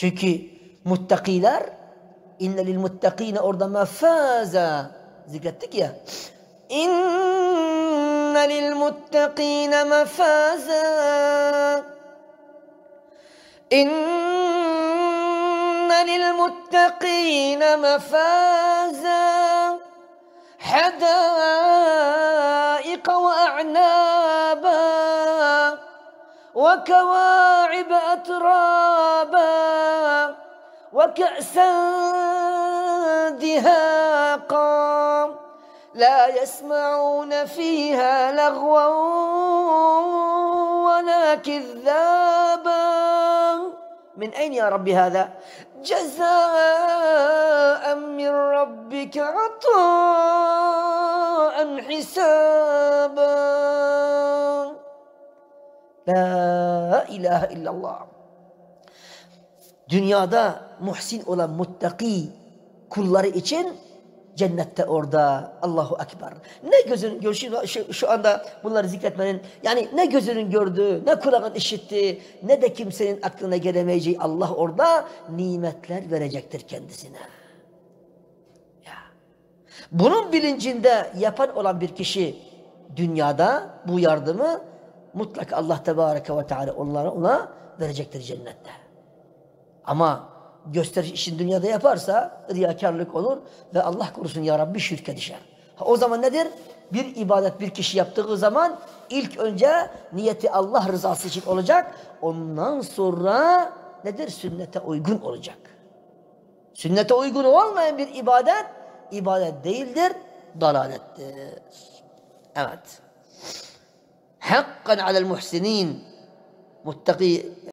Çünkü muttakiler inne lil muttakine orada mefaza zikrettik ya. İnne lil muttakine mefaza. إن للمتقين مفازا حدائق وأعنابا وكواعب أترابا وكأسا دهاقا لا يسمعون فيها لغوا ولا كذابا من أين يا رب هذا جزاء من ربك عطاء حسابا لا إله إلا الله dünyada muhsin olan muttaki kulları için cennette orada Allahu Ekber. Ne gözün görüşü şu, şu anda bunları zikretmenin yani ne gözünün gördüğü, ne kulağın işitti, ne de kimsenin aklına gelemeyeceği Allah orada nimetler verecektir kendisine. Ya. Bunun bilincinde yapan olan bir kişi dünyada bu yardımı mutlak Allah Tebareke ve Teala onlara ona verecektir cennette. Ama gösteriş işin dünyada yaparsa riyakarlık olur ve Allah korusun ya Rabbi şirke düşer. Ha, o zaman nedir? Bir ibadet bir kişi yaptığı zaman ilk önce niyeti Allah rızası için olacak. Ondan sonra nedir? Sünnete uygun olacak. Sünnete uygun olmayan bir ibadet, ibadet değildir, dalalettir. Evet. Hakkan alel muhsinin. Muttaki